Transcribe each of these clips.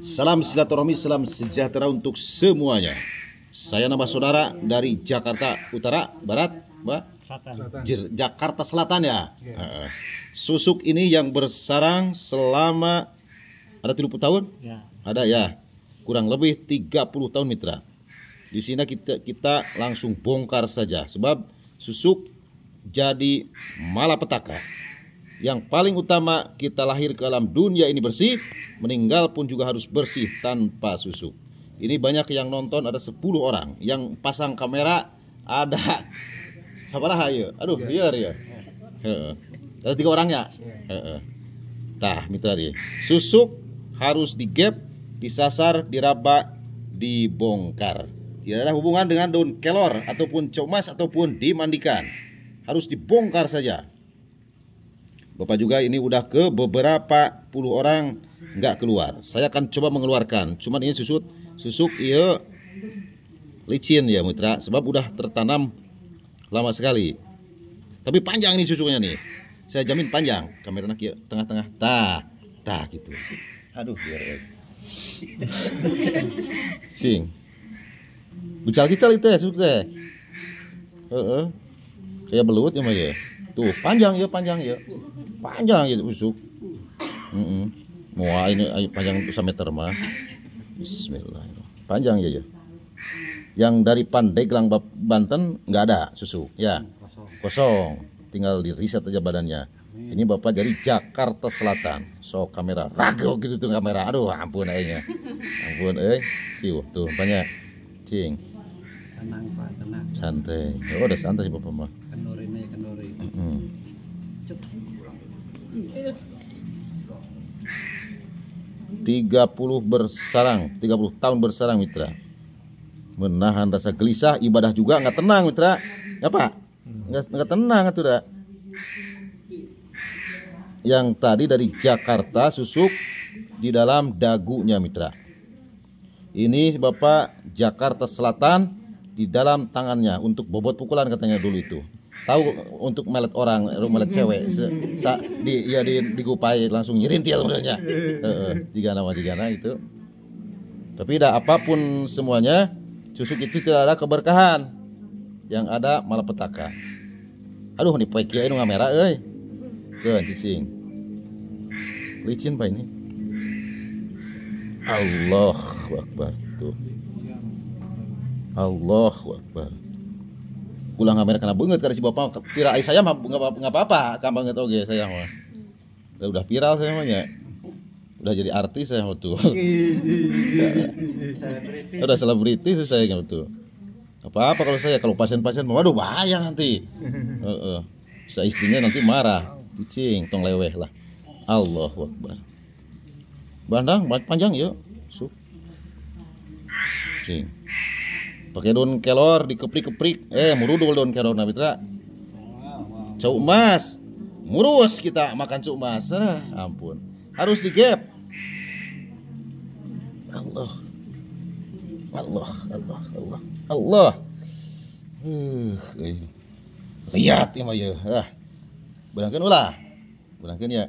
Salam silaturahmi, salam sejahtera untuk semuanya. Saya nama saudara dari Jakarta Utara, Barat, Mbak? Selatan. Jakarta Selatan ya. Yeah. Iya. Eh. Susuk ini yang bersarang selama ada 30 tahun? Yeah. Ada ya. Kurang lebih 30 tahun mitra. Di sini kita kita langsung bongkar saja sebab susuk jadi malapetaka. Yang paling utama kita lahir ke alam dunia ini bersih Meninggal pun juga harus bersih tanpa susuk. Ini banyak yang nonton ada 10 orang yang pasang kamera ada lah ya. Aduh, Iya, ya. Ada tiga orang ya? Iya. Tah, mitra dia. Susuk harus digap, disasar, diraba, dibongkar. Tidak ada hubungan dengan daun kelor ataupun comas ataupun dimandikan. Harus dibongkar saja. Bapak juga ini udah ke beberapa puluh orang nggak keluar. Saya akan coba mengeluarkan. Cuman ini susut susuk iya licin ya mitra sebab udah tertanam lama sekali. Tapi panjang ini susuknya nih. Saya jamin panjang. Kamera nak ya, tengah-tengah ta, ta gitu. Aduh biar. Sing. Bucal-kical itu ya susuk teh. Heeh. Kayak belut ya mah ya. Tuh, panjang ya, panjang ya panjang gitu busuk mm -mm. wah ini ayo panjang meter mah Bismillahirrahmanirrahim panjang ya ya yang dari Pandeglang Banten nggak ada susu ya kosong, kosong. tinggal di riset aja badannya ini bapak dari Jakarta Selatan so kamera ragu gitu tuh kamera aduh ampun ayahnya ampun eh ciu tuh banyak cing tenang pak tenang santai oh udah santai bapak mah kendori ini kendori mm -mm. 30 bersarang, 30 tahun bersarang mitra. Menahan rasa gelisah, ibadah juga nggak tenang mitra. Ya Pak? Nggak, tenang itu dah. Yang tadi dari Jakarta susuk di dalam dagunya mitra. Ini Bapak Jakarta Selatan di dalam tangannya untuk bobot pukulan katanya dulu itu tahu untuk melet orang melet cewek sa, di ya di digupai langsung nyirintil sebenarnya uh, tiga nama nama itu tapi dah apapun semuanya susuk itu tidak ada keberkahan yang ada malapetaka aduh nih pake ini nggak merah eh keren cicing licin pak ini Allah Akbar tuh Allah Akbar Kulang kamera kena banget karena si bapak pira ai saya mah nggak apa-apa gampang banget oke saya mah udah, udah viral saya mah ya udah jadi artis saya mah tuh udah selebritis saya kan tuh apa apa kalau saya kalau pasien-pasien mau aduh bahaya nanti uh, uh. saya istrinya nanti marah cicing tong leweh lah Allah wakbar bandang panjang yuk sup cing pakai daun kelor dikeprik-keprik eh murudul daun kelor nabi tra cuk emas murus kita makan cuk emas ah, ampun harus digap Allah Allah Allah Allah Allah uh, lihat ya maya ah berangkat ulah berangkat ya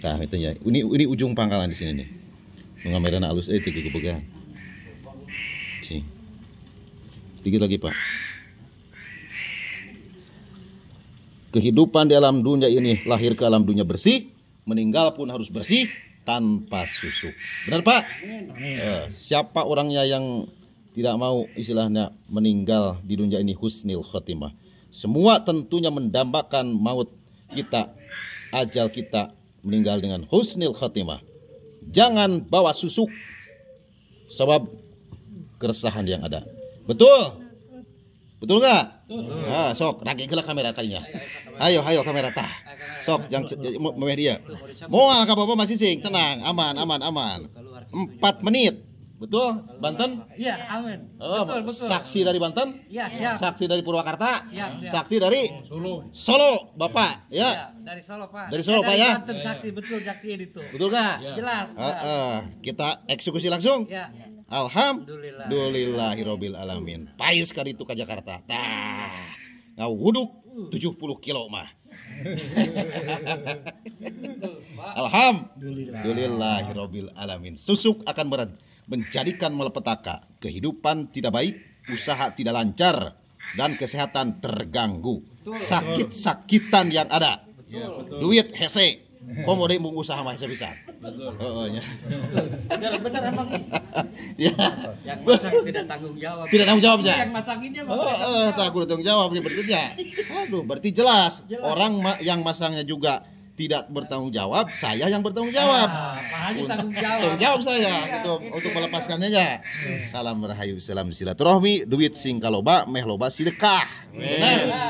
nah itu ya ini ini ujung pangkalan di sini nih mengamerana alus eh tiga kebegan Dikit lagi Pak. Kehidupan di alam dunia ini lahir ke alam dunia bersih, meninggal pun harus bersih tanpa susu. Benar Pak? Eh, siapa orangnya yang tidak mau istilahnya meninggal di dunia ini husnil khotimah. Semua tentunya mendambakan maut kita, ajal kita meninggal dengan husnil khotimah. Jangan bawa susuk sebab keresahan yang ada. Betul? Hmm. Betul nggak? Ya, sok, rakyat gelak kamera kalinya. Ayo, ayo kamera tah. Sok, yang mewah dia. Moal ka apa masih sing, tenang, aman, aman, aman. Empat menit. Betul? Banten? Iya, aman. Oh, betul, betul. Saksi dari Banten? Iya, siap. Saksi dari Purwakarta? Siap, siap. Saksi dari oh, Solo. Solo, Bapak, iya. ya. ya. dari Solo, Pak. Dari Solo, eh, Pak ya. Banten saksi iya. betul saksi itu. Betul nggak? Jelas. Uh, kita eksekusi langsung? Iya. Alhamdulillahirobbil alamin. Pais kali itu ke Jakarta. Tah. Nah, wuduk 70 hmm. kilo mah. Alhamdulillahirobbil alamin. Susuk akan berat menjadikan melepetaka kehidupan tidak baik, usaha tidak lancar, dan kesehatan terganggu. Sakit-sakitan yang ada. Duit hese. Komode mung usaha mah bisa. Betul. Oh, oh, ya. Benar, benar emang. ya. Yang masak tidak tanggung jawab. Tidak tanggung jawab ya. Yang masakin dia Oh, eh, tak aku tanggung jawab nih berarti ya. Aduh, berarti jelas, jelas. orang ma yang masangnya juga tidak bertanggung jawab, saya yang bertanggung jawab. Ah, tanggung jawab. Tanggung jawab saya ya, gitu, gitu, untuk melepaskannya ya. ya. Salam rahayu, salam silaturahmi, duit singkaloba, kaloba meh loba sidekah. Benar.